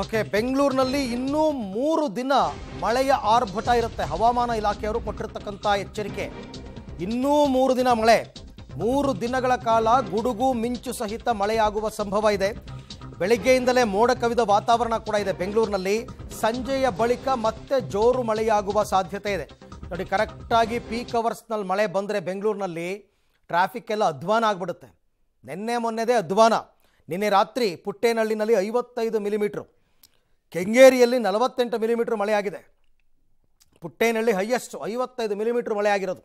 okay ಬೆಂಗಳೂರಿನಲ್ಲಿ ಇನ್ನೂ ಮೂರು ದಿನ ಮಳೆಯ ಆರ್ಭಟ ಇರುತ್ತೆ ಹವಾಮಾನ ಇಲಾಖೆಯವರು ಕೊಟ್ಟಿರ್ತಕ್ಕಂಥ ಎಚ್ಚರಿಕೆ ಇನ್ನೂ ಮೂರು ದಿನ ಮಳೆ ಮೂರು ದಿನಗಳ ಕಾಲ ಗುಡುಗು ಮಿಂಚು ಸಹಿತ ಮಳೆಯಾಗುವ ಸಂಭವ ಇದೆ ಬೆಳಿಗ್ಗೆಯಿಂದಲೇ ಮೋಡ ಕವಿದ ವಾತಾವರಣ ಕೂಡ ಇದೆ ಬೆಂಗಳೂರಿನಲ್ಲಿ ಸಂಜೆಯ ಬಳಿಕ ಮತ್ತೆ ಜೋರು ಮಳೆಯಾಗುವ ಸಾಧ್ಯತೆ ಇದೆ ನೋಡಿ ಕರೆಕ್ಟಾಗಿ ಪೀಕ್ ಅವರ್ಸ್ನಲ್ಲಿ ಮಳೆ ಬಂದರೆ ಬೆಂಗಳೂರಿನಲ್ಲಿ ಟ್ರಾಫಿಕ್ ಎಲ್ಲ ಅಧ್ವಾನ ಆಗಿಬಿಡುತ್ತೆ ನಿನ್ನೆ ಮೊನ್ನೆದೇ ಅಧ್ವಾನ ನಿನ್ನೆ ರಾತ್ರಿ ಪುಟ್ಟೇನಹಳ್ಳಿನಲ್ಲಿ ಐವತ್ತೈದು ಮಿಲಿಮೀಟ್ರು ಕೆಂಗೇರಿಯಲ್ಲಿ ನಲವತ್ತೆಂಟು ಮಿಲಿಮೀಟ್ರ್ ಮಳೆಯಾಗಿದೆ ಪುಟ್ಟೇನಹಳ್ಳಿ ಹೈಯೆಸ್ಟ್ ಐವತ್ತೈದು ಮಿಲಿಮೀಟ್ರ್ ಮಳೆ ಆಗಿರೋದು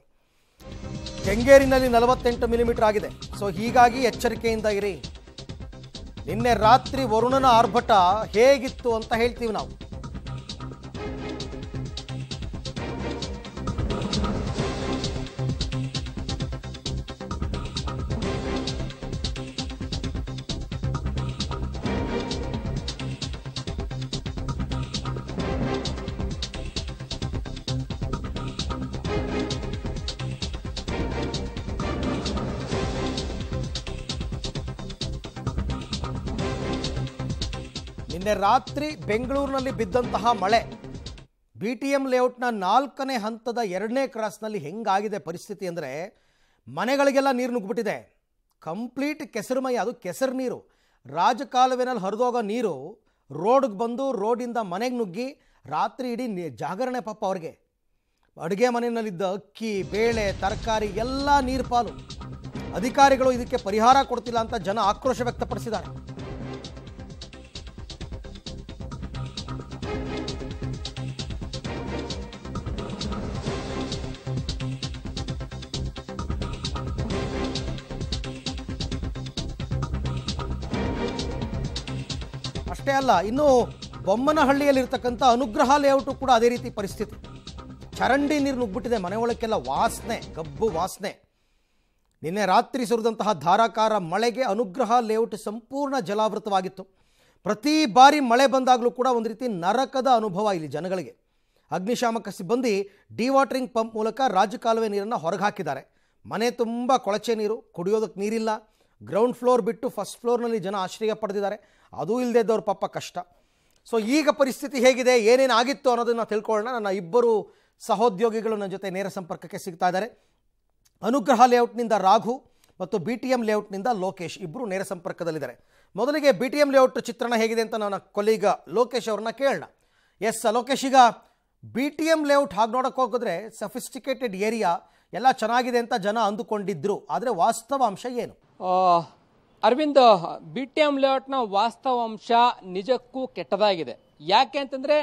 ಕೆಂಗೇರಿನಲ್ಲಿ ನಲವತ್ತೆಂಟು ಮಿಲಿಮೀಟ್ರ್ ಆಗಿದೆ ಸೊ ಹೀಗಾಗಿ ಎಚ್ಚರಿಕೆಯಿಂದ ಇರಿ ನಿನ್ನೆ ರಾತ್ರಿ ವರುಣನ ಆರ್ಭಟ ಹೇಗಿತ್ತು ಅಂತ ಹೇಳ್ತೀವಿ ನಾವು ನಿನ್ನೆ ರಾತ್ರಿ ಬೆಂಗಳೂರಿನಲ್ಲಿ ಬಿದ್ದಂತಹ ಮಳೆ ಬಿ ಟಿ ಎಂ ಲೇಔಟ್ನ ನಾಲ್ಕನೇ ಹಂತದ ಎರಡನೇ ಕ್ರಾಸ್ನಲ್ಲಿ ಹೆಂಗಾಗಿದೆ ಪರಿಸ್ಥಿತಿ ಅಂದರೆ ಮನೆಗಳಿಗೆಲ್ಲ ನೀರು ನುಗ್ಬಿಟ್ಟಿದೆ ಕಂಪ್ಲೀಟ್ ಕೆಸರುಮಯ ಅದು ಕೆಸರು ನೀರು ರಾಜಕಾಲುವೆನಲ್ಲಿ ಹರಿದೋಗೋ ನೀರು ರೋಡ್ಗೆ ಬಂದು ರೋಡಿಂದ ಮನೆಗೆ ನುಗ್ಗಿ ರಾತ್ರಿ ಇಡೀ ಜಾಗರಣೆ ಪಾಪ ಅವ್ರಿಗೆ ಅಡುಗೆ ಮನೆಯಲ್ಲಿದ್ದ ಅಕ್ಕಿ ಬೇಳೆ ತರಕಾರಿ ಎಲ್ಲ ನೀರು ಪಾಲು ಅಧಿಕಾರಿಗಳು ಇದಕ್ಕೆ ಪರಿಹಾರ ಕೊಡ್ತಿಲ್ಲ ಅಂತ ಜನ ಆಕ್ರೋಶ ವ್ಯಕ್ತಪಡಿಸಿದ್ದಾರೆ ಅಷ್ಟೇ ಅಲ್ಲ ಇನ್ನು ಬೊಮ್ಮನಹಳ್ಳಿಯಲ್ಲಿರ್ತಕ್ಕಂಥ ಅನುಗ್ರಹ ಲೇಔಟು ಕೂಡ ಅದೇ ರೀತಿ ಪರಿಸ್ಥಿತಿ ಚರಂಡಿ ನೀರು ನುಗ್ಬಿಟ್ಟಿದೆ ಒಳಕ್ಕೆಲ್ಲ ವಾಸನೆ ಗಬ್ಬು ವಾಸನೆ ನಿನ್ನೆ ರಾತ್ರಿ ಸುರಿದಂತಹ ಧಾರಾಕಾರ ಮಳೆಗೆ ಅನುಗ್ರಹ ಲೇಔಟ್ ಸಂಪೂರ್ಣ ಜಲಾವೃತವಾಗಿತ್ತು ಪ್ರತಿ ಬಾರಿ ಮಳೆ ಬಂದಾಗಲೂ ಕೂಡ ಒಂದು ರೀತಿ ನರಕದ ಅನುಭವ ಇಲ್ಲಿ ಜನಗಳಿಗೆ ಅಗ್ನಿಶಾಮಕ ಸಿಬ್ಬಂದಿ ಡಿವಾಟರಿಂಗ್ ಪಂಪ್ ಮೂಲಕ ರಾಜಕಾಲುವೆ ನೀರನ್ನು ಹೊರಗೆ ಹಾಕಿದ್ದಾರೆ ಮನೆ ತುಂಬ ಕೊಳಚೆ ನೀರು ಕುಡಿಯೋದಕ್ಕೆ ನೀರಿಲ್ಲ ಗ್ರೌಂಡ್ ಫ್ಲೋರ್ ಬಿಟ್ಟು ಫಸ್ಟ್ ಫ್ಲೋರ್ನಲ್ಲಿ ಜನ ಆಶ್ರಯ ಪಡೆದಿದ್ದಾರೆ ಅದೂ ಇಲ್ಲದೆ ಇದ್ದವ್ರ ಪಾಪ ಕಷ್ಟ ಸೊ ಈಗ ಪರಿಸ್ಥಿತಿ ಹೇಗಿದೆ ಏನೇನು ಆಗಿತ್ತು ಅನ್ನೋದನ್ನು ತಿಳ್ಕೊಳ್ಳೋಣ ನನ್ನ ಇಬ್ಬರು ಸಹೋದ್ಯೋಗಿಗಳು ನನ್ನ ಜೊತೆ ನೇರ ಸಂಪರ್ಕಕ್ಕೆ ಸಿಗ್ತಾ ಇದ್ದಾರೆ ಅನುಗ್ರಹ ಲೇಔಟ್ನಿಂದ ರಾಘು ಮತ್ತು ಬಿ ಟಿ ಎಮ್ ಲೇಔಟ್ನಿಂದ ಲೋಕೇಶ್ ಇಬ್ಬರು ನೇರ ಸಂಪರ್ಕದಲ್ಲಿದ್ದಾರೆ ಮೊದಲಿಗೆ ಬಿ ಟಿ ಎಂ ಲೇಔಟ್ ಚಿತ್ರಣ ಹೇಗಿದೆ ಅಂತ ನನ್ನ ಕೊಲೀಗ ಲೋಕೇಶ್ ಅವ್ರನ್ನ ಕೇಳೋಣ ಎಸ್ ಲೋಕೇಶ್ ಈಗ ಬಿ ಟಿ ಎಮ್ ಲೇಔಟ್ ಹಾಗೆ ನೋಡೋಕೆ ಹೋಗಿದ್ರೆ ಸಫಿಸ್ಟಿಕೇಟೆಡ್ ಏರಿಯಾ ಎಲ್ಲ ಚೆನ್ನಾಗಿದೆ ಅಂತ ಜನ ಅಂದುಕೊಂಡಿದ್ದರು ಆದರೆ ವಾಸ್ತವಾಂಶ ಏನು ಅರವಿಂದ್ ಬಿ ಟಿ ಎಂ ಲೇಔಟ್ನ ಅಂಶ ನಿಜಕ್ಕೂ ಕೆಟ್ಟದಾಗಿದೆ ಯಾಕೆ ಅಂತಂದರೆ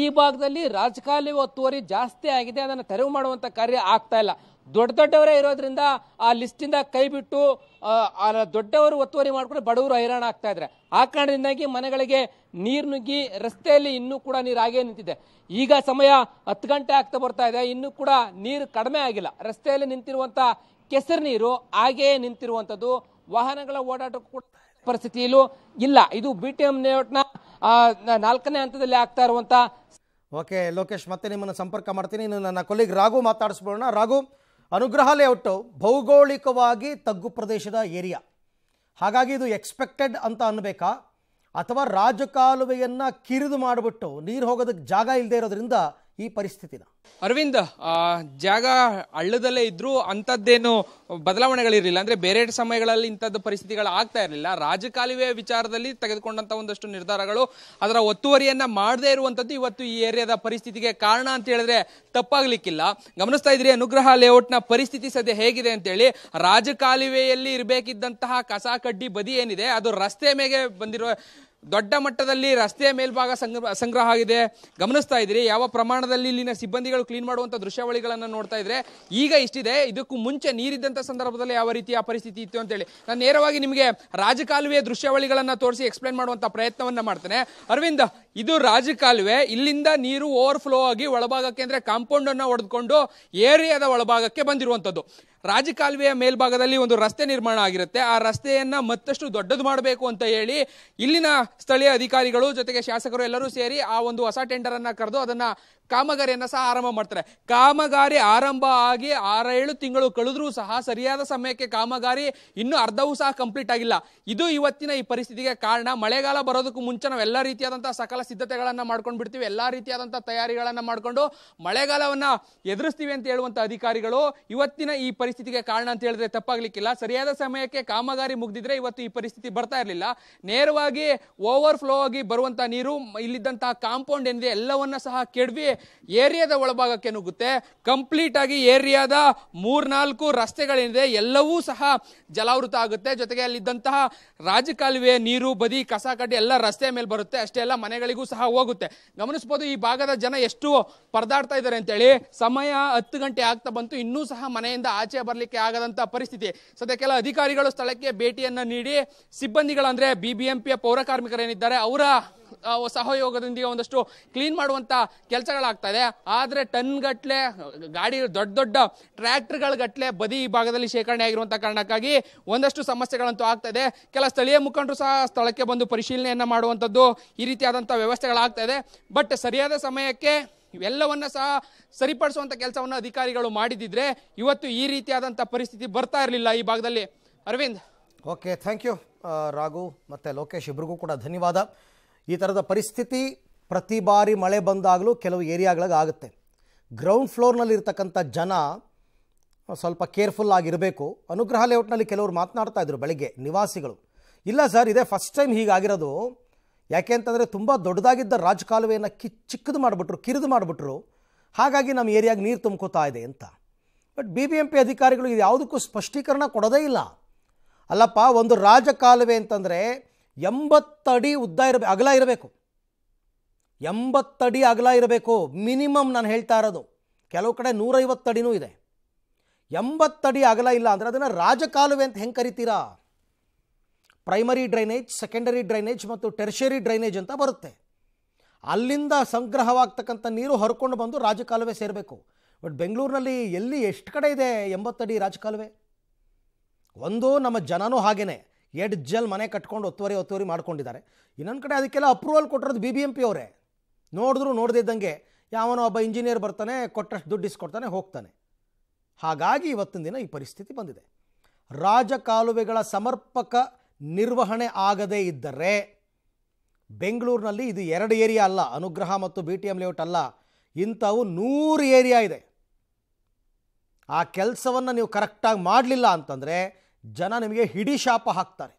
ಈ ಭಾಗದಲ್ಲಿ ರಾಜಕಾಲಿ ಒತ್ತುವರಿ ಜಾಸ್ತಿ ಆಗಿದೆ ಅದನ್ನು ತೆರವು ಮಾಡುವಂಥ ಕಾರ್ಯ ಆಗ್ತಾ ಇಲ್ಲ ದೊಡ್ಡ ದೊಡ್ಡವರೇ ಇರೋದ್ರಿಂದ ಆ ಲಿಸ್ಟಿಂದ ಕೈ ಬಿಟ್ಟು ದೊಡ್ಡವರು ಒತ್ತುವರಿ ಮಾಡಿಕೊಂಡು ಬಡವರು ಹೈರಾಣ ಆಗ್ತಾ ಇದ್ದಾರೆ ಆ ಕಾರಣದಿಂದಾಗಿ ಮನೆಗಳಿಗೆ ನೀರು ನುಗ್ಗಿ ರಸ್ತೆಯಲ್ಲಿ ಇನ್ನೂ ಕೂಡ ನೀರು ಆಗೇ ನಿಂತಿದೆ ಈಗ ಸಮಯ ಹತ್ತು ಗಂಟೆ ಆಗ್ತಾ ಬರ್ತಾ ಇದೆ ಇನ್ನೂ ಕೂಡ ನೀರು ಕಡಿಮೆ ಆಗಿಲ್ಲ ರಸ್ತೆಯಲ್ಲಿ ನಿಂತಿರುವಂಥ ಕೆಸರು ನೀರು ಹಾಗೆಯೇ ನಿಂತಿರುವಂಥದ್ದು ವಾಹನಗಳ ಓಡಾಟಕ್ಕೂ ಪರಿಸ್ಥಿತಿಯಲ್ಲೂ ಇಲ್ಲ ಇದು ಬಿ ಟಿ ಎಂ ನಾಲ್ಕನೇ ಹಂತದಲ್ಲಿ ಆಗ್ತಾ ಇರುವಂಥ ಓಕೆ ಲೋಕೇಶ್ ಮತ್ತೆ ನಿಮ್ಮನ್ನು ಸಂಪರ್ಕ ಮಾಡ್ತೀನಿ ಇನ್ನು ನನ್ನ ಕೊಲ್ಲಿಗೆ ರಾಘು ಮಾತಾಡಿಸ್ಬೋಣ ರಾಘು ಅನುಗ್ರಹ ಲೇಔಟು ಭೌಗೋಳಿಕವಾಗಿ ತಗ್ಗು ಪ್ರದೇಶದ ಏರಿಯಾ ಹಾಗಾಗಿ ಇದು ಎಕ್ಸ್ಪೆಕ್ಟೆಡ್ ಅಂತ ಅನ್ಬೇಕಾ ಅಥವಾ ರಾಜಕಾಲುವೆಯನ್ನ ಕಿರಿದು ಮಾಡಿಬಿಟ್ಟು ನೀರು ಹೋಗೋದಕ್ಕೆ ಜಾಗ ಇಲ್ಲದೆ ಇರೋದ್ರಿಂದ ಈ ಪರಿಸ್ಥಿತಿನ ಅರವಿಂದ್ ಜಾಗ ಹಳ್ಳದಲ್ಲೇ ಇದ್ರೂ ಅಂಥದ್ದೇನು ಬದಲಾವಣೆಗಳಿರಲಿಲ್ಲ ಅಂದ್ರೆ ಬೇರೆ ಸಮಯಗಳಲ್ಲಿ ಇಂಥದ್ದು ಪರಿಸ್ಥಿತಿಗಳು ಆಗ್ತಾ ಇರಲಿಲ್ಲ ರಾಜಕಾಲುವೆ ವಿಚಾರದಲ್ಲಿ ತೆಗೆದುಕೊಂಡಂತ ಒಂದಷ್ಟು ನಿರ್ಧಾರಗಳು ಅದರ ಒತ್ತುವರಿಯನ್ನ ಮಾಡದೇ ಇರುವಂತದ್ದು ಇವತ್ತು ಈ ಏರಿಯಾದ ಪರಿಸ್ಥಿತಿಗೆ ಕಾರಣ ಅಂತ ಹೇಳಿದ್ರೆ ತಪ್ಪಾಗ್ಲಿಕ್ಕಿಲ್ಲ ಗಮನಿಸ್ತಾ ಇದ್ರಿ ಅನುಗ್ರಹ ಲೇಔಟ್ ನ ಪರಿಸ್ಥಿತಿ ಸದ್ಯ ಹೇಗಿದೆ ಅಂತೇಳಿ ರಾಜಕಾಲುವೆಯಲ್ಲಿ ಇರಬೇಕಿದ್ದಂತಹ ಕಸ ಕಡ್ಡಿ ಬದಿ ಏನಿದೆ ಅದು ರಸ್ತೆ ಮೇಲೆ ಬಂದಿರುವ ದೊಡ್ಡ ಮಟ್ಟದಲ್ಲಿ ರಸ್ತೆಯ ಮೇಲ್ಭಾಗ ಸಂಗ್ರಹ ಸಂಗ್ರಹ ಆಗಿದೆ ಗಮನಿಸ್ತಾ ಇದ್ದೀರಿ ಯಾವ ಪ್ರಮಾಣದಲ್ಲಿ ಇಲ್ಲಿನ ಸಿಬ್ಬಂದಿಗಳು ಕ್ಲೀನ್ ಮಾಡುವಂಥ ದೃಶ್ಯಾವಳಿಗಳನ್ನು ನೋಡ್ತಾ ಇದ್ರೆ ಈಗ ಇಷ್ಟಿದೆ ಇದಕ್ಕೂ ಮುಂಚೆ ನೀರಿದ್ದಂಥ ಸಂದರ್ಭದಲ್ಲಿ ಯಾವ ರೀತಿಯ ಪರಿಸ್ಥಿತಿ ಇತ್ತು ಅಂತೇಳಿ ನಾನು ನೇರವಾಗಿ ನಿಮಗೆ ರಾಜಕಾಲುವೆ ದೃಶ್ಯಾವಳಿಗಳನ್ನು ತೋರಿಸಿ ಎಕ್ಸ್ಪ್ಲೈನ್ ಮಾಡುವಂಥ ಪ್ರಯತ್ನವನ್ನು ಮಾಡ್ತೇನೆ ಅರವಿಂದ್ ಇದು ರಾಜಕಾಲುವೆ ಇಲ್ಲಿಂದ ನೀರು ಓವರ್ ಫ್ಲೋ ಆಗಿ ಒಳಭಾಗಕ್ಕೆ ಅಂದರೆ ಕಾಂಪೌಂಡನ್ನು ಹೊಡೆದುಕೊಂಡು ಏರಿಯಾದ ಒಳಭಾಗಕ್ಕೆ ಬಂದಿರುವಂಥದ್ದು ರಾಜಕಾಲುವೆಯ ಮೇಲ್ಭಾಗದಲ್ಲಿ ಒಂದು ರಸ್ತೆ ನಿರ್ಮಾಣ ಆಗಿರುತ್ತೆ ಆ ರಸ್ತೆಯನ್ನು ಮತ್ತಷ್ಟು ದೊಡ್ಡದು ಮಾಡಬೇಕು ಅಂತ ಹೇಳಿ ಇಲ್ಲಿನ ಸ್ಥಳೀಯ ಅಧಿಕಾರಿಗಳು ಜೊತೆಗೆ ಶಾಸಕರು ಎಲ್ಲರೂ ಸೇರಿ ಆ ಒಂದು ಹೊಸ ಟೆಂಡರನ್ನು ಕರೆದು ಅದನ್ನು ಕಾಮಗಾರಿಯನ್ನು ಸಹ ಆರಂಭ ಮಾಡ್ತಾರೆ ಕಾಮಗಾರಿ ಆರಂಭ ಆಗಿ ಆರೇಳು ತಿಂಗಳು ಕಳೆದ್ರೂ ಸಹ ಸರಿಯಾದ ಸಮಯಕ್ಕೆ ಕಾಮಗಾರಿ ಇನ್ನೂ ಅರ್ಧವೂ ಸಹ ಕಂಪ್ಲೀಟ್ ಆಗಿಲ್ಲ ಇದು ಇವತ್ತಿನ ಈ ಪರಿಸ್ಥಿತಿಗೆ ಕಾರಣ ಮಳೆಗಾಲ ಬರೋದಕ್ಕೂ ಮುಂಚೆ ನಾವು ಎಲ್ಲ ರೀತಿಯಾದಂತಹ ಸಕಲ ಸಿದ್ಧತೆಗಳನ್ನು ಮಾಡ್ಕೊಂಡು ಬಿಡ್ತೀವಿ ಎಲ್ಲ ರೀತಿಯಾದಂತಹ ತಯಾರಿಗಳನ್ನು ಮಾಡಿಕೊಂಡು ಮಳೆಗಾಲವನ್ನು ಎದುರಿಸ್ತೀವಿ ಅಂತ ಹೇಳುವಂಥ ಅಧಿಕಾರಿಗಳು ಇವತ್ತಿನ ಈ ಪರಿಸ್ಥಿತಿಗೆ ಕಾರಣ ಅಂತ ಹೇಳಿದ್ರೆ ತಪ್ಪಾಗ್ಲಿಕ್ಕಿಲ್ಲ ಸರಿಯಾದ ಸಮಯಕ್ಕೆ ಕಾಮಗಾರಿ ಮುಗಿದಿದ್ರೆ ಇವತ್ತು ಈ ಪರಿಸ್ಥಿತಿ ಬರ್ತಾ ಇರಲಿಲ್ಲ ನೇರವಾಗಿ ಓವರ್ ಫ್ಲೋ ಆಗಿ ಬರುವಂತಹ ನೀರು ಇಲ್ಲಿದ್ದಂತಹ ಕಾಂಪೌಂಡ್ ಏನಿದೆ ಎಲ್ಲವನ್ನ ಸಹ ಕೆಡವಿ ಏರಿಯಾದ ಒಳಭಾಗಕ್ಕೆ ನುಗ್ಗುತ್ತೆ ಕಂಪ್ಲೀಟ್ ಆಗಿ ಏರಿಯಾದ ಮೂರ್ನಾಲ್ಕು ರಸ್ತೆಗಳೇನಿದೆ ಎಲ್ಲವೂ ಸಹ ಜಲಾವೃತ ಆಗುತ್ತೆ ಜೊತೆಗೆ ಅಲ್ಲಿದ್ದಂತಹ ರಾಜಕಾಲುವೆ ನೀರು ಬದಿ ಕಸ ಕಡ್ಡಿ ಎಲ್ಲ ರಸ್ತೆ ಮೇಲೆ ಬರುತ್ತೆ ಅಷ್ಟೇ ಎಲ್ಲ ಮನೆಗಳಿಗೂ ಸಹ ಹೋಗುತ್ತೆ ಗಮನಿಸ್ಬೋದು ಈ ಭಾಗದ ಜನ ಎಷ್ಟು ಪರದಾಡ್ತಾ ಇದ್ದಾರೆ ಅಂತೇಳಿ ಸಮಯ ಹತ್ತು ಗಂಟೆ ಆಗ್ತಾ ಬಂತು ಇನ್ನೂ ಸಹ ಮನೆಯಿಂದ ಆಚೆ ಬರಲಿಕ್ಕೆ ಆಗದಂತ ಪರಿಸ್ಥಿತಿ ಸದ್ಯಕ್ಕೆಲ್ಲ ಅಧಿಕಾರಿಗಳು ಸ್ಥಳಕ್ಕೆ ಭೇಟಿಯನ್ನ ನೀಡಿ ಸಿಬ್ಬಂದಿಗಳಂದ್ರೆ ಬಿಬಿಎಂಪಿಯ ಪೌರ ಕಾರ್ಮಿಕರೇನಿದ್ದಾರೆ ಅವರ ಸಹಯೋಗದೊಂದಿಗೆ ಒಂದಷ್ಟು ಕ್ಲೀನ್ ಮಾಡುವಂಥ ಕೆಲಸಗಳಾಗ್ತಾ ಇದೆ ಆದರೆ ಟನ್ ಗಟ್ಲೆ ಗಾಡಿ ದೊಡ್ಡ ದೊಡ್ಡ ಟ್ರ್ಯಾಕ್ಟರ್ಗಳ ಗಟ್ಟಲೆ ಬದಿ ಈ ಭಾಗದಲ್ಲಿ ಶೇಖರಣೆ ಆಗಿರುವಂಥ ಕಾರಣಕ್ಕಾಗಿ ಒಂದಷ್ಟು ಸಮಸ್ಯೆಗಳಂತೂ ಆಗ್ತಾ ಇದೆ ಕೆಲ ಸ್ಥಳೀಯ ಮುಖಂಡರು ಸಹ ಸ್ಥಳಕ್ಕೆ ಬಂದು ಪರಿಶೀಲನೆಯನ್ನು ಮಾಡುವಂಥದ್ದು ಈ ರೀತಿಯಾದಂಥ ವ್ಯವಸ್ಥೆಗಳಾಗ್ತಾ ಇದೆ ಬಟ್ ಸರಿಯಾದ ಸಮಯಕ್ಕೆ ಇವೆಲ್ಲವನ್ನ ಸಹ ಸರಿಪಡಿಸುವಂಥ ಕೆಲಸವನ್ನು ಅಧಿಕಾರಿಗಳು ಮಾಡಿದಿದ್ರೆ ಇವತ್ತು ಈ ರೀತಿಯಾದಂಥ ಪರಿಸ್ಥಿತಿ ಬರ್ತಾ ಇರಲಿಲ್ಲ ಈ ಭಾಗದಲ್ಲಿ Arvind okay thank you Raghu ಮತ್ತು ಲೋಕೇಶ್ ಇಬ್ಬರಿಗೂ ಕೂಡ ಧನ್ಯವಾದ ಈ ಥರದ ಪರಿಸ್ಥಿತಿ ಪ್ರತಿ ಬಾರಿ ಮಳೆ ಬಂದಾಗಲೂ ಕೆಲವು ಏರಿಯಾಗಳಿಗೆ ಆಗುತ್ತೆ ಗ್ರೌಂಡ್ ಇರ್ತಕ್ಕಂಥ ಜನ ಸ್ವಲ್ಪ ಕೇರ್ಫುಲ್ ಆಗಿರಬೇಕು ಅನುಗ್ರಹ ಲೇಔಟ್ನಲ್ಲಿ ಕೆಲವರು ಮಾತನಾಡ್ತಾ ಇದ್ರು ಬೆಳಗ್ಗೆ ನಿವಾಸಿಗಳು ಇಲ್ಲ ಸರ್ ಇದೇ ಫಸ್ಟ್ ಟೈಮ್ ಹೀಗಾಗಿರೋದು ಯಾಕೆ ಅಂತಂದರೆ ತುಂಬ ದೊಡ್ಡದಾಗಿದ್ದ ರಾಜಕಾಲುವೆಯನ್ನು ಕಿ ಚಿಕ್ಕದು ಮಾಡಿಬಿಟ್ರು ಕಿರಿದು ಮಾಡಿಬಿಟ್ರು ಹಾಗಾಗಿ ನಮ್ಮ ಏರಿಯಾಗೆ ನೀರು ತುಂಬ್ಕೋತಾ ಇದೆ ಅಂತ but B B M P ಅಧಿಕಾರಿಗಳು ಇದು ಯಾವುದಕ್ಕೂ ಸ್ಪಷ್ಟೀಕರಣ ಕೊಡೋದೇ ಇಲ್ಲ ಅಲ್ಲಪ್ಪ ಒಂದು ರಾಜಕಾಲುವೆ ಅಂತಂದರೆ ಎಂಬತ್ತಡಿ ಉದ್ದ ಇರಬೇಕು ಅಗಲ ಇರಬೇಕು ಎಂಬತ್ತಡಿ ಅಗಲ ಇರಬೇಕು ಮಿನಿಮಮ್ ನಾನು ಹೇಳ್ತಾ ಇರೋದು ಕೆಲವು ಕಡೆ ನೂರೈವತ್ತಡಿನೂ ಇದೆ ಎಂಬತ್ತಡಿ ಅಗಲ ಇಲ್ಲ ಅಂದರೆ ಅದನ್ನು ರಾಜಕಾಲುವೆ ಅಂತ ಹೆಂಗೆ ಕರಿತೀರಾ ಪ್ರೈಮರಿ ಡ್ರೈನೇಜ್ ಸೆಕೆಂಡರಿ ಡ್ರೈನೇಜ್ ಮತ್ತು ಟೆರ್ಷರಿ ಡ್ರೈನೇಜ್ ಅಂತ ಬರುತ್ತೆ ಅಲ್ಲಿಂದ ಸಂಗ್ರಹವಾಗ್ತಕ್ಕಂಥ ನೀರು ಹರ್ಕೊಂಡು ಬಂದು ರಾಜಕಾಲುವೆ ಸೇರಬೇಕು ಬಟ್ ಬೆಂಗಳೂರಿನಲ್ಲಿ ಎಲ್ಲಿ ಎಷ್ಟು ಕಡೆ ಇದೆ ಎಂಬತ್ತಡಿ ರಾಜಕಾಲುವೆ ಒಂದು ನಮ್ಮ ಜನನೂ ಹಾಗೇನೆ ಎಡ್ ಜಲ್ ಮನೆ ಕಟ್ಕೊಂಡು ಒತ್ತುವರಿ ಒತ್ತುವರಿ ಮಾಡ್ಕೊಂಡಿದ್ದಾರೆ ಇನ್ನೊಂದು ಕಡೆ ಅದಕ್ಕೆಲ್ಲ ಅಪ್ರೂವಲ್ ಕೊಟ್ಟಿರೋದು ಬಿ ಬಿ ಎಂ ಪಿ ಅವರೇ ನೋಡಿದ್ರು ನೋಡ್ದಿದ್ದಂಗೆ ಯಾವನೋ ಒಬ್ಬ ಇಂಜಿನಿಯರ್ ಬರ್ತಾನೆ ಕೊಟ್ಟಷ್ಟು ದುಡ್ಡು ಇಸ್ಕೊಡ್ತಾನೆ ಹೋಗ್ತಾನೆ ಹಾಗಾಗಿ ಇವತ್ತಿನ ದಿನ ಈ ಪರಿಸ್ಥಿತಿ ಬಂದಿದೆ ರಾಜಕಾಲುವೆಗಳ ಸಮರ್ಪಕ ನಿರ್ವಹಣೆ ಆಗದೇ ಇದ್ದರೆ ಬೆಂಗಳೂರಿನಲ್ಲಿ ಇದು ಎರಡು ಏರಿಯಾ ಅಲ್ಲ ಅನುಗ್ರಹ ಮತ್ತು ಬಿ ಟಿ ಎಂ ಲೇಔಟ್ ಅಲ್ಲ ಇಂಥವು ನೂರು ಏರಿಯಾ ಇದೆ ಆ ಕೆಲಸವನ್ನು ನೀವು ಕರೆಕ್ಟಾಗಿ ಮಾಡಲಿಲ್ಲ ಅಂತಂದರೆ ಜನ ನಿಮಗೆ ಹಿಡಿ ಶಾಪ ಹಾಕ್ತಾರೆ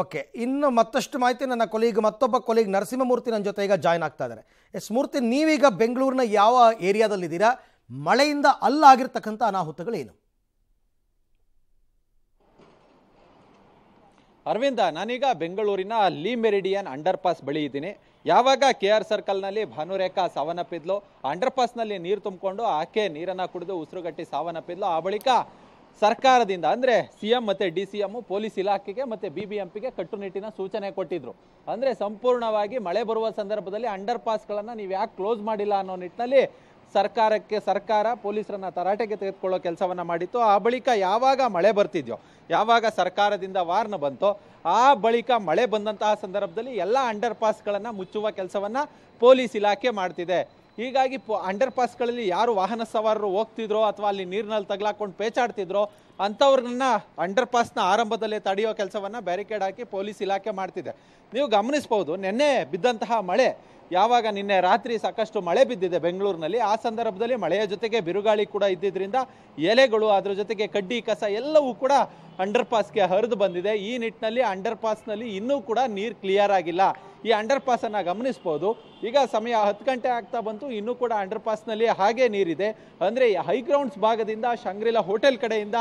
ಓಕೆ ಇನ್ನು ಮತ್ತಷ್ಟು ಮಾಹಿತಿ ನನ್ನ ಕೊಲೀಗ್ ಮತ್ತೊಬ್ಬ ಕೊಲೀಗ್ ನರಸಿಂಹಮೂರ್ತಿ ನನ್ನ ಜೊತೆ ಈಗ ಜಾಯ್ನ್ ಆಗ್ತಾ ಇದ್ದಾರೆ ಎಸ್ ಮೂರ್ತಿ ನೀವೀಗ ಬೆಂಗಳೂರಿನ ಯಾವ ಏರಿಯಾದಲ್ಲಿದ್ದೀರಾ ಮಳೆಯಿಂದ ಅಲ್ಲಾಗಿರ್ತಕ್ಕಂಥ ಅನಾಹುತಗಳೇನು ಅರವಿಂದ ನಾನೀಗ ಬೆಂಗಳೂರಿನ ಲೀ ಮೆರಿಡಿಯನ್ ಅಂಡರ್ ಪಾಸ್ ಬಳಿ ಇದ್ದೀನಿ ಯಾವಾಗ ಕೆ ಆರ್ ಸರ್ಕಲ್ನಲ್ಲಿ ಭಾನುರೇಖಾ ಸಾವನ್ನಪ್ಪಿದ್ಲು ಅಂಡರ್ ಪಾಸ್ನಲ್ಲಿ ನೀರು ತುಂಬಿಕೊಂಡು ಆಕೆ ನೀರನ್ನು ಕುಡಿದು ಉಸಿರುಗಟ್ಟಿ ಸಾವನ್ನಪ್ಪಿದ್ಲು ಆ ಬಳಿಕ ಸರ್ಕಾರದಿಂದ ಅಂದರೆ ಸಿ ಎಂ ಮತ್ತು ಡಿ ಸಿ ಎಮ್ಮು ಪೊಲೀಸ್ ಇಲಾಖೆಗೆ ಮತ್ತು ಬಿ ಬಿ ಎಂ ಪಿಗೆ ಕಟ್ಟುನಿಟ್ಟಿನ ಸೂಚನೆ ಕೊಟ್ಟಿದ್ದರು ಅಂದರೆ ಸಂಪೂರ್ಣವಾಗಿ ಮಳೆ ಬರುವ ಸಂದರ್ಭದಲ್ಲಿ ಅಂಡರ್ ಪಾಸ್ಗಳನ್ನು ನೀವು ಯಾಕೆ ಕ್ಲೋಸ್ ಮಾಡಿಲ್ಲ ಅನ್ನೋ ನಿಟ್ಟಿನಲ್ಲಿ ಸರ್ಕಾರಕ್ಕೆ ಸರ್ಕಾರ ಪೊಲೀಸರನ್ನ ತರಾಟೆಗೆ ತೆಗೆದುಕೊಳ್ಳೋ ಕೆಲಸವನ್ನು ಮಾಡಿತ್ತು ಆ ಬಳಿಕ ಯಾವಾಗ ಮಳೆ ಬರ್ತಿದ್ಯೋ ಯಾವಾಗ ಸರ್ಕಾರದಿಂದ ವಾರ್ನ ಬಂತೋ ಆ ಬಳಿಕ ಮಳೆ ಬಂದಂತಹ ಸಂದರ್ಭದಲ್ಲಿ ಎಲ್ಲ ಅಂಡರ್ ಪಾಸ್ಗಳನ್ನು ಮುಚ್ಚುವ ಕೆಲಸವನ್ನು ಪೊಲೀಸ್ ಇಲಾಖೆ ಮಾಡ್ತಿದೆ ಹೀಗಾಗಿ ಪೊ ಅಂಡರ್ ಪಾಸ್ಗಳಲ್ಲಿ ಯಾರು ವಾಹನ ಸವಾರರು ಹೋಗ್ತಿದ್ರೋ ಅಥವಾ ಅಲ್ಲಿ ನೀರಿನಲ್ಲಿ ತಗ್ಲಾಕೊಂಡು ಪೇಚಾಡ್ತಿದ್ರೋ ಅಂಥವ್ರನ್ನ ಅಂಡರ್ ಪಾಸ್ನ ಆರಂಭದಲ್ಲೇ ತಡೆಯೋ ಕೆಲಸವನ್ನು ಬ್ಯಾರಿಕೇಡ್ ಹಾಕಿ ಪೊಲೀಸ್ ಇಲಾಖೆ ಮಾಡ್ತಿದೆ ನೀವು ಗಮನಿಸ್ಬೋದು ನಿನ್ನೆ ಬಿದ್ದಂತಹ ಮಳೆ ಯಾವಾಗ ನಿನ್ನೆ ರಾತ್ರಿ ಸಾಕಷ್ಟು ಮಳೆ ಬಿದ್ದಿದೆ ಬೆಂಗಳೂರಿನಲ್ಲಿ ಆ ಸಂದರ್ಭದಲ್ಲಿ ಮಳೆಯ ಜೊತೆಗೆ ಬಿರುಗಾಳಿ ಕೂಡ ಇದ್ದಿದ್ದರಿಂದ ಎಲೆಗಳು ಅದರ ಜೊತೆಗೆ ಕಡ್ಡಿ ಕಸ ಎಲ್ಲವೂ ಕೂಡ ಅಂಡರ್ ಪಾಸ್ಗೆ ಹರಿದು ಬಂದಿದೆ ಈ ನಿಟ್ಟಿನಲ್ಲಿ ಅಂಡರ್ ಪಾಸ್ನಲ್ಲಿ ಇನ್ನೂ ಕೂಡ ನೀರು ಕ್ಲಿಯರ್ ಆಗಿಲ್ಲ ಈ ಅಂಡರ್ ಪಾಸನ್ನು ಗಮನಿಸ್ಬೋದು ಈಗ ಸಮಯ ಹತ್ತು ಗಂಟೆ ಆಗ್ತಾ ಬಂತು ಇನ್ನೂ ಕೂಡ ಅಂಡರ್ ಪಾಸ್ನಲ್ಲಿ ಹಾಗೆ ನೀರಿದೆ ಅಂದರೆ ಹೈಗ್ರೌಂಡ್ಸ್ ಭಾಗದಿಂದ ಶಂಗ್ರಿಲಾ ಹೋಟೆಲ್ ಕಡೆಯಿಂದ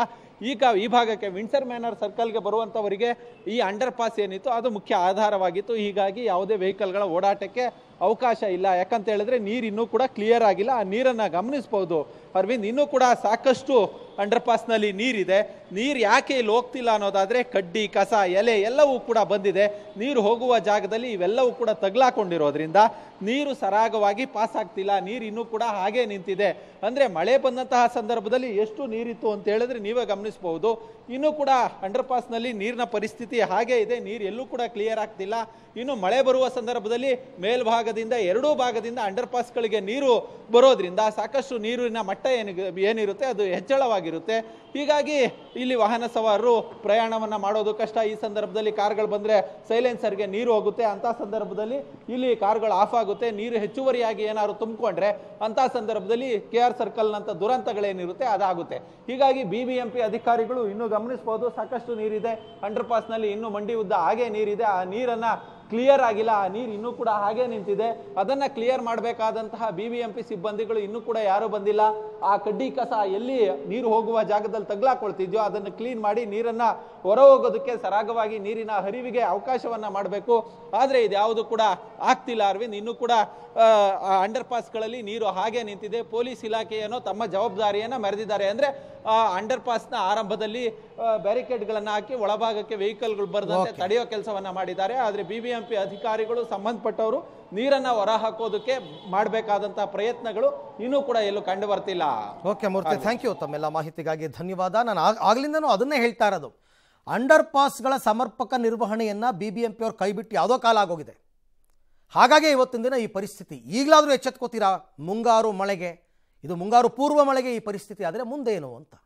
ಈಗ ಈ ಭಾಗಕ್ಕೆ ವಿಂಡ್ಸರ್ ಮ್ಯಾನರ್ ಸರ್ಕಲ್ಗೆ ಬರುವಂಥವರಿಗೆ ಈ ಅಂಡರ್ ಪಾಸ್ ಏನಿತ್ತು ಅದು ಮುಖ್ಯ ಆಧಾರವಾಗಿತ್ತು ಹೀಗಾಗಿ ಯಾವುದೇ ವೆಹಿಕಲ್ಗಳ ಓಡಾಟಕ್ಕೆ ಅವಕಾಶ ಇಲ್ಲ ಯಾಕಂತ ಹೇಳಿದ್ರೆ ನೀರು ಇನ್ನೂ ಕೂಡ ಕ್ಲಿಯರ್ ಆಗಿಲ್ಲ ಆ ನೀರನ್ನು ಗಮನಿಸ್ಬೋದು ಅರವಿಂದ್ ಇನ್ನೂ ಕೂಡ ಸಾಕಷ್ಟು ಅಂಡರ್ ಪಾಸ್ನಲ್ಲಿ ನೀರಿದೆ ನೀರು ಯಾಕೆ ಇಲ್ಲಿ ಹೋಗ್ತಿಲ್ಲ ಅನ್ನೋದಾದರೆ ಕಡ್ಡಿ ಕಸ ಎಲೆ ಎಲ್ಲವೂ ಕೂಡ ಬಂದಿದೆ ನೀರು ಹೋಗುವ ಜಾಗದಲ್ಲಿ ಇವೆಲ್ಲವೂ ಕೂಡ ತಗ್ಲಾಕೊಂಡಿರೋದ್ರಿಂದ ನೀರು ಸರಾಗವಾಗಿ ಪಾಸ್ ಆಗ್ತಿಲ್ಲ ನೀರು ಇನ್ನೂ ಕೂಡ ಹಾಗೆ ನಿಂತಿದೆ ಅಂದರೆ ಮಳೆ ಬಂದಂತಹ ಸಂದರ್ಭದಲ್ಲಿ ಎಷ್ಟು ನೀರಿತ್ತು ಅಂತ ಹೇಳಿದ್ರೆ ನೀವೇ ಗಮನಿಸಬಹುದು ಇನ್ನೂ ಕೂಡ ಅಂಡರ್ ಪಾಸ್ನಲ್ಲಿ ನೀರಿನ ಪರಿಸ್ಥಿತಿ ಹಾಗೆ ಇದೆ ನೀರು ಎಲ್ಲೂ ಕೂಡ ಕ್ಲಿಯರ್ ಆಗ್ತಿಲ್ಲ ಇನ್ನು ಮಳೆ ಬರುವ ಸಂದರ್ಭದಲ್ಲಿ ಮೇಲ್ಭಾಗ ಭಾಗದಿಂದ ಎರಡೂ ಭಾಗದಿಂದ ಅಂಡರ್ ಪಾಸ್ಗಳಿಗೆ ನೀರು ಬರೋದ್ರಿಂದ ಸಾಕಷ್ಟು ನೀರಿನ ಮಟ್ಟ ಏನು ಏನಿರುತ್ತೆ ಅದು ಹೆಚ್ಚಳವಾಗಿರುತ್ತೆ ಹೀಗಾಗಿ ಇಲ್ಲಿ ವಾಹನ ಸವಾರರು ಪ್ರಯಾಣವನ್ನು ಮಾಡೋದು ಕಷ್ಟ ಈ ಸಂದರ್ಭದಲ್ಲಿ ಕಾರ್ಗಳು ಬಂದರೆ ಸೈಲೆನ್ಸರ್ಗೆ ನೀರು ಹೋಗುತ್ತೆ ಅಂಥ ಸಂದರ್ಭದಲ್ಲಿ ಇಲ್ಲಿ ಕಾರ್ಗಳು ಆಫ್ ಆಗುತ್ತೆ ನೀರು ಹೆಚ್ಚುವರಿಯಾಗಿ ಏನಾದ್ರು ತುಂಬಿಕೊಂಡ್ರೆ ಅಂಥ ಸಂದರ್ಭದಲ್ಲಿ ಕೆ ಆರ್ ಸರ್ಕಲ್ನಂಥ ದುರಂತಗಳೇನಿರುತ್ತೆ ಅದಾಗುತ್ತೆ ಹೀಗಾಗಿ ಬಿ ಬಿ ಎಂ ಪಿ ಅಧಿಕಾರಿಗಳು ಇನ್ನೂ ಗಮನಿಸ್ಬೋದು ಸಾಕಷ್ಟು ನೀರಿದೆ ಅಂಡರ್ ಪಾಸ್ನಲ್ಲಿ ಇನ್ನೂ ಮಂಡಿ ಉದ್ದ ಹಾಗೆ ನೀರಿದೆ ಆ ನೀರನ್ನು ಕ್ಲಿಯರ್ ಆಗಿಲ್ಲ ಆ ನೀರು ಇನ್ನೂ ಕೂಡ ಹಾಗೆ ನಿಂತಿದೆ ಅದನ್ನ ಕ್ಲಿಯರ್ ಮಾಡಬೇಕಾದಂತಹ ಬಿ ವಿ ಎಂ ಪಿ ಸಿಬ್ಬಂದಿಗಳು ಇನ್ನೂ ಕೂಡ ಯಾರು ಬಂದಿಲ್ಲ ಆ ಕಡ್ಡಿ ಕಸ ಎಲ್ಲಿ ನೀರು ಹೋಗುವ ಜಾಗದಲ್ಲಿ ತಗ್ಲಾಕೊಳ್ತಿದ್ಯೋ ಅದನ್ನು ಕ್ಲೀನ್ ಮಾಡಿ ನೀರನ್ನ ಹೊರ ಹೋಗೋದಕ್ಕೆ ಸರಾಗವಾಗಿ ನೀರಿನ ಹರಿವಿಗೆ ಅವಕಾಶವನ್ನ ಮಾಡಬೇಕು ಆದ್ರೆ ಇದು ಯಾವುದು ಕೂಡ ಆಗ್ತಿಲ್ಲ ಅರವಿಂದ್ ಇನ್ನೂ ಕೂಡ ಅಂಡರ್ ಪಾಸ್ಗಳಲ್ಲಿ ನೀರು ಹಾಗೆ ನಿಂತಿದೆ ಪೊಲೀಸ್ ಇಲಾಖೆಯನ್ನು ತಮ್ಮ ಜವಾಬ್ದಾರಿಯನ್ನ ಮೆರೆದಿದ್ದಾರೆ ಆ ಅಂಡರ್ ಪಾಸ್ನ ಆರಂಭದಲ್ಲಿ ಬ್ಯಾರಿಕೇಡ್ಗಳನ್ನ ಹಾಕಿ ಒಳಭಾಗಕ್ಕೆ ವೆಹಿಕಲ್ಗಳು ಬರದಂತೆ ತಡೆಯೋ ಕೆಲಸವನ್ನ ಮಾಡಿದ್ದಾರೆ ಆದರೆ ಬಿ ಬಿ ಎಂ ಪಿ ಅಧಿಕಾರಿಗಳು ಸಂಬಂಧಪಟ್ಟವರು ನೀರನ್ನ ಹೊರ ಹಾಕೋದಕ್ಕೆ ಮಾಡಬೇಕಾದಂತಹ ಪ್ರಯತ್ನಗಳು ಇನ್ನೂ ಕೂಡ ಎಲ್ಲೂ ಕಂಡು ಬರ್ತಿಲ್ಲ ಓಕೆ ಮೂರ್ತಿ ಥ್ಯಾಂಕ್ ಯು ತಮ್ಮೆಲ್ಲ ಮಾಹಿತಿಗಾಗಿ ಧನ್ಯವಾದ ನಾನು ಆಗ್ಲಿಂದನೂ ಅದನ್ನೇ ಹೇಳ್ತಾ ಇರೋದು ಅಂಡರ್ ಪಾಸ್ಗಳ ಸಮರ್ಪಕ ನಿರ್ವಹಣೆಯನ್ನ ಬಿ ಬಿ ಎಂ ಪಿ ಅವ್ರ ಕೈಬಿಟ್ಟು ಯಾವುದೋ ಕಾಲ ಆಗೋಗಿದೆ ಹಾಗಾಗಿ ಇವತ್ತಿನ ದಿನ ಈ ಪರಿಸ್ಥಿತಿ ಈಗಲಾದರೂ ಎಚ್ಚೆತ್ಕೋತೀರಾ ಮುಂಗಾರು ಮಳೆಗೆ ಇದು ಮುಂಗಾರು ಪೂರ್ವ ಮಳೆಗೆ ಈ ಪರಿಸ್ಥಿತಿ ಆದರೆ ಮುಂದೇನು ಅಂತ